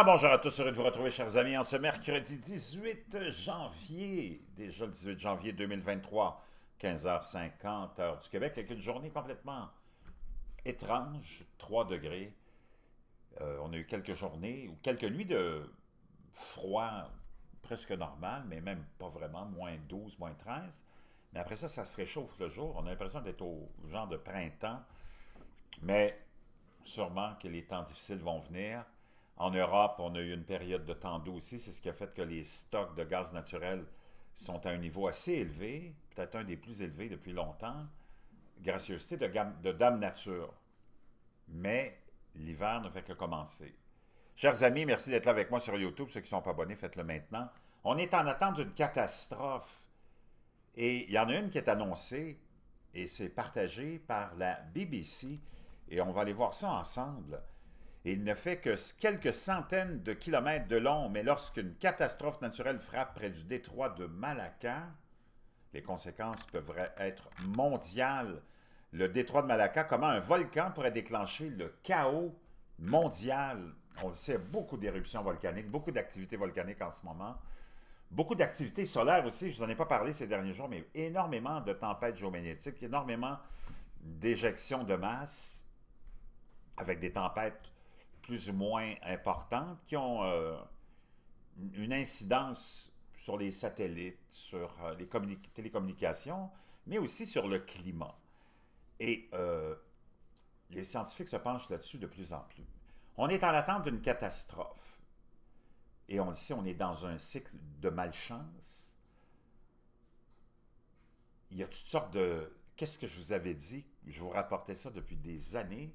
Ah, bonjour à tous, heureux de vous retrouver, chers amis, en ce mercredi 18 janvier, déjà le 18 janvier 2023, 15h50, heure du Québec, avec une journée complètement étrange, 3 degrés. Euh, on a eu quelques journées ou quelques nuits de froid presque normal, mais même pas vraiment, moins 12, moins 13. Mais après ça, ça se réchauffe le jour. On a l'impression d'être au genre de printemps, mais sûrement que les temps difficiles vont venir. En Europe, on a eu une période de temps doux aussi. C'est ce qui a fait que les stocks de gaz naturel sont à un niveau assez élevé, peut-être un des plus élevés depuis longtemps, gracieuseté de, de dame nature. Mais l'hiver ne fait que commencer. Chers amis, merci d'être là avec moi sur YouTube. Ceux qui ne sont pas abonnés, faites-le maintenant. On est en attente d'une catastrophe. Et il y en a une qui est annoncée et c'est partagé par la BBC. Et on va aller voir ça ensemble il ne fait que quelques centaines de kilomètres de long, mais lorsqu'une catastrophe naturelle frappe près du détroit de Malacca, les conséquences peuvent être mondiales. Le détroit de Malacca, comment un volcan pourrait déclencher le chaos mondial. On le sait, beaucoup d'éruptions volcaniques, beaucoup d'activités volcaniques en ce moment. Beaucoup d'activités solaires aussi, je vous en ai pas parlé ces derniers jours, mais énormément de tempêtes géomagnétiques, énormément d'éjections de masse avec des tempêtes plus ou moins importantes qui ont euh, une incidence sur les satellites, sur euh, les télécommunications, mais aussi sur le climat. Et euh, les scientifiques se penchent là-dessus de plus en plus. On est en attente d'une catastrophe. Et on le sait, on est dans un cycle de malchance. Il y a toutes sortes de... Qu'est-ce que je vous avais dit? Je vous rapportais ça depuis des années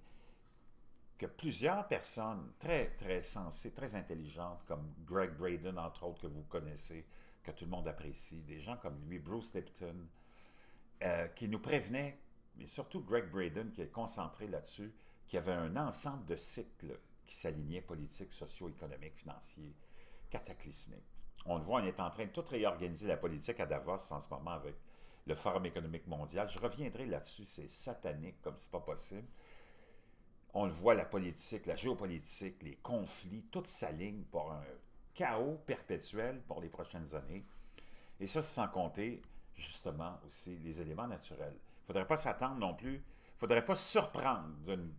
que plusieurs personnes très, très sensées, très intelligentes, comme Greg Braden, entre autres, que vous connaissez, que tout le monde apprécie, des gens comme lui, Bruce Lipton, euh, qui nous prévenaient, mais surtout Greg Braden, qui est concentré là-dessus, qu'il y avait un ensemble de cycles qui s'alignaient, politiques, socio économiques, financiers, cataclysmiques. On le voit, on est en train de tout réorganiser la politique à Davos en ce moment avec le Forum économique mondial. Je reviendrai là-dessus, c'est satanique comme c'est pas possible. On le voit, la politique, la géopolitique, les conflits, tout s'aligne pour un chaos perpétuel pour les prochaines années. Et ça, sans compter, justement, aussi les éléments naturels. Il ne faudrait pas s'attendre non plus, il ne faudrait pas surprendre d'une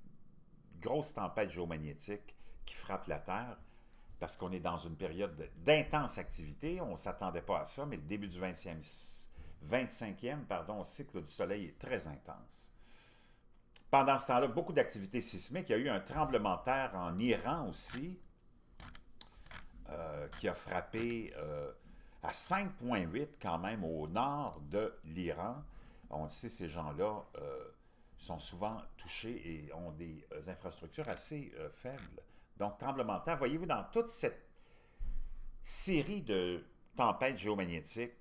grosse tempête géomagnétique qui frappe la Terre, parce qu'on est dans une période d'intense activité. On ne s'attendait pas à ça, mais le début du 20e, 25e cycle du Soleil est très intense pendant ce temps-là, beaucoup d'activités sismiques. Il y a eu un tremblement de terre en Iran aussi euh, qui a frappé euh, à 5,8 quand même au nord de l'Iran. On le sait, ces gens-là euh, sont souvent touchés et ont des infrastructures assez faibles. Donc, tremblement de terre, voyez-vous, dans toute cette série de tempêtes géomagnétiques,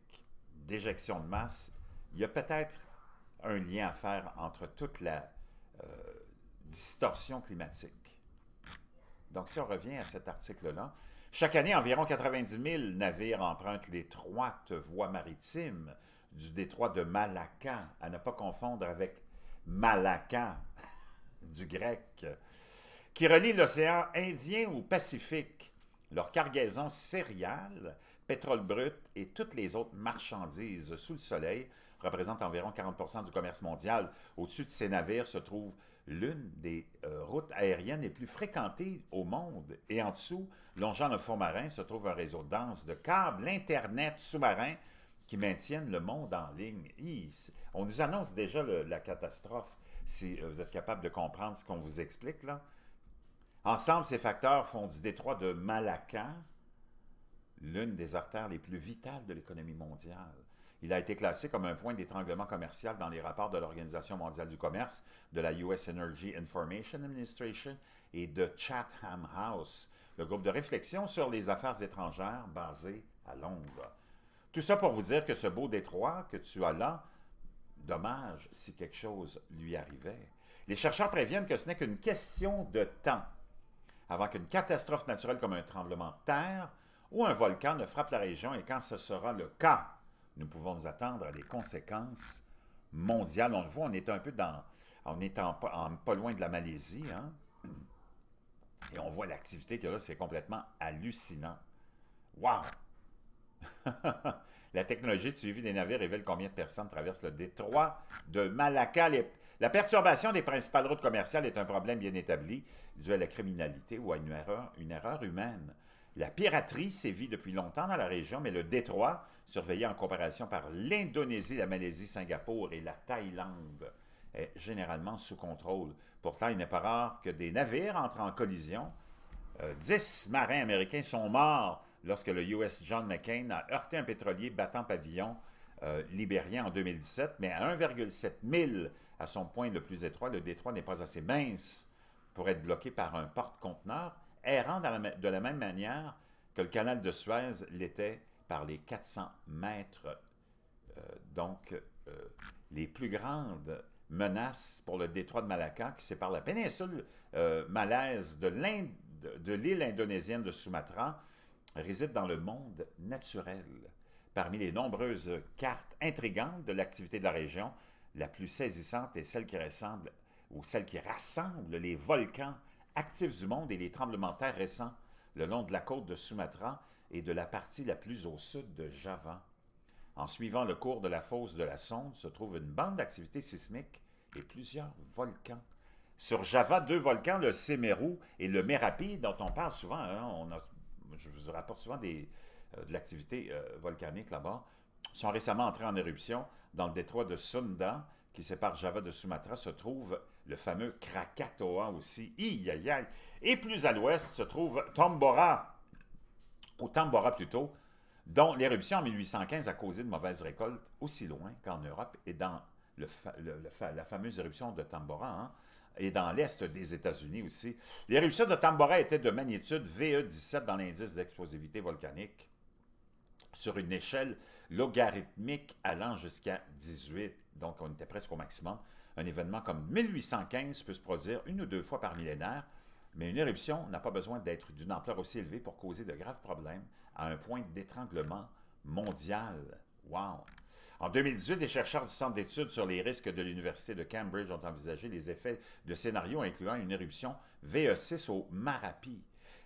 d'éjections de masse, il y a peut-être un lien à faire entre toute la euh, distorsion climatique. Donc, si on revient à cet article-là, chaque année, environ 90 000 navires empruntent l'étroite voie maritime du détroit de Malacca, à ne pas confondre avec Malacca du grec, qui relie l'océan Indien au Pacifique. Leur cargaison céréales, pétrole brut et toutes les autres marchandises sous le soleil représente environ 40 du commerce mondial. Au-dessus de ces navires se trouve l'une des euh, routes aériennes les plus fréquentées au monde. Et en dessous, longeant le fond marin, se trouve un réseau dense de câbles Internet sous marin qui maintiennent le monde en ligne. on nous annonce déjà la catastrophe, si euh, vous êtes capable de comprendre ce qu'on vous explique là. Ensemble, ces facteurs font du détroit de Malacca l'une des artères les plus vitales de l'économie mondiale. Il a été classé comme un point d'étranglement commercial dans les rapports de l'Organisation mondiale du commerce, de la US Energy Information Administration et de Chatham House, le groupe de réflexion sur les affaires étrangères basé à Londres. Tout ça pour vous dire que ce beau détroit que tu as là, dommage si quelque chose lui arrivait. Les chercheurs préviennent que ce n'est qu'une question de temps avant qu'une catastrophe naturelle comme un tremblement de terre ou un volcan ne frappe la région et quand ce sera le cas, nous pouvons nous attendre à des conséquences mondiales. On le voit, on est un peu dans... On est en, pas loin de la Malaisie, hein? Et on voit l'activité que là, c'est complètement hallucinant. Waouh! la technologie de suivi des navires révèle combien de personnes traversent le détroit de Malacca. La perturbation des principales routes commerciales est un problème bien établi dû à la criminalité ou à une erreur, une erreur humaine. La piraterie sévit depuis longtemps dans la région, mais le Détroit, surveillé en comparaison par l'Indonésie, la Malaisie, Singapour et la Thaïlande, est généralement sous contrôle. Pourtant, il n'est pas rare que des navires entrent en collision. Euh, dix marins américains sont morts lorsque le US John McCain a heurté un pétrolier battant pavillon euh, libérien en 2017, mais à 1,7 mille à son point le plus étroit, le détroit n'est pas assez mince pour être bloqué par un porte-conteneur errant de la même manière que le canal de Suez l'était par les 400 mètres. Euh, donc, euh, les plus grandes menaces pour le détroit de Malacca qui sépare la péninsule euh, malaise de l'île indonésienne de Sumatra résident dans le monde naturel. Parmi les nombreuses cartes intrigantes de l'activité de la région, la plus saisissante est celle qui ressemble ou celle qui rassemble les volcans actifs du monde et les tremblements de terre récents le long de la côte de Sumatra et de la partie la plus au sud de Java. En suivant le cours de la fosse de la sonde se trouve une bande d'activité sismique et plusieurs volcans. Sur Java, deux volcans, le Semeru et le Merapi, dont on parle souvent. Hein, on je vous rapporte souvent des, euh, de l'activité euh, volcanique là-bas. sont récemment entrés en éruption dans le détroit de Sunda, qui sépare Java de Sumatra, se trouve le fameux Krakatoa aussi. Et plus à l'ouest se trouve Tambora, ou Tambora plutôt, dont l'éruption en 1815 a causé de mauvaises récoltes aussi loin qu'en Europe et dans la fameuse éruption de Tambora, hein, et dans l'est des États-Unis aussi. L'éruption de Tambora était de magnitude VE17 dans l'indice d'explosivité volcanique sur une échelle logarithmique allant jusqu'à 18, donc on était presque au maximum. Un événement comme 1815 peut se produire une ou deux fois par millénaire, mais une éruption n'a pas besoin d'être d'une ampleur aussi élevée pour causer de graves problèmes à un point d'étranglement mondial. Wow! En 2018, des chercheurs du Centre d'études sur les risques de l'Université de Cambridge ont envisagé les effets de scénarios incluant une éruption VE6 au Marapi.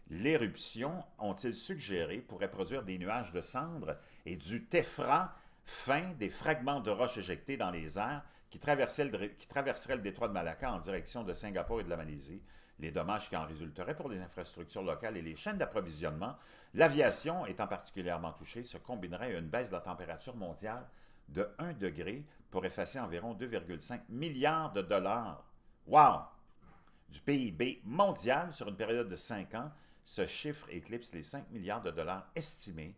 L'éruption, ont-ils suggéré, pourrait produire des nuages de cendres et du téphra fin des fragments de roches éjectés dans les airs qui, traverserait le détroit de Malacca en direction de Singapour et de la Malaisie, les dommages qui en résulteraient pour les infrastructures locales et les chaînes d'approvisionnement, l'aviation étant particulièrement touchée, se combinerait à une baisse de la température mondiale de 1 degré pour effacer environ 2,5 milliards de dollars. Wow! Du PIB mondial sur une période de 5 ans, ce chiffre éclipse les 5 milliards de dollars estimés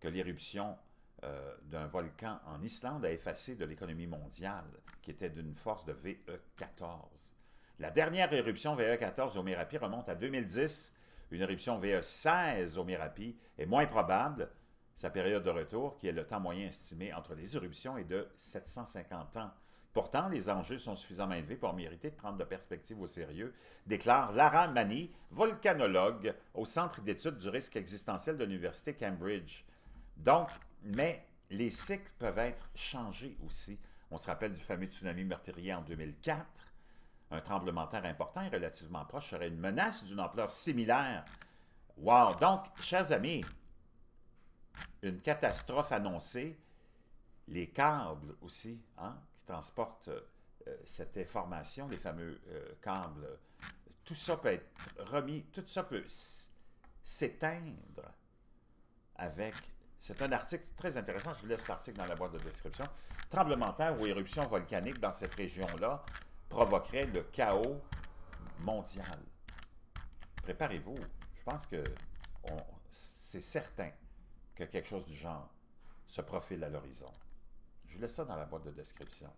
que l'éruption euh, d'un volcan en Islande a effacé de l'économie mondiale, qui était d'une force de VE14. La dernière éruption VE14 au Merapi remonte à 2010. Une éruption VE16 au Merapi est moins probable. Sa période de retour, qui est le temps moyen estimé entre les éruptions, est de 750 ans. Pourtant, les enjeux sont suffisamment élevés pour mériter de prendre de perspective au sérieux, déclare Lara Mani, volcanologue au Centre d'études du risque existentiel de l'Université Cambridge. Donc, mais les cycles peuvent être changés aussi. On se rappelle du fameux tsunami meurtrier en 2004. Un tremblement de terre important et relativement proche serait une menace d'une ampleur similaire. Wow! Donc, chers amis, une catastrophe annoncée, les câbles aussi, hein, qui transportent euh, cette information, les fameux euh, câbles, tout ça peut être remis, tout ça peut s'éteindre avec c'est un article très intéressant. Je vous laisse l'article dans la boîte de description. Tremblement de terre ou éruption volcanique dans cette région-là provoquerait le chaos mondial. Préparez-vous. Je pense que c'est certain que quelque chose du genre se profile à l'horizon. Je vous laisse ça dans la boîte de description.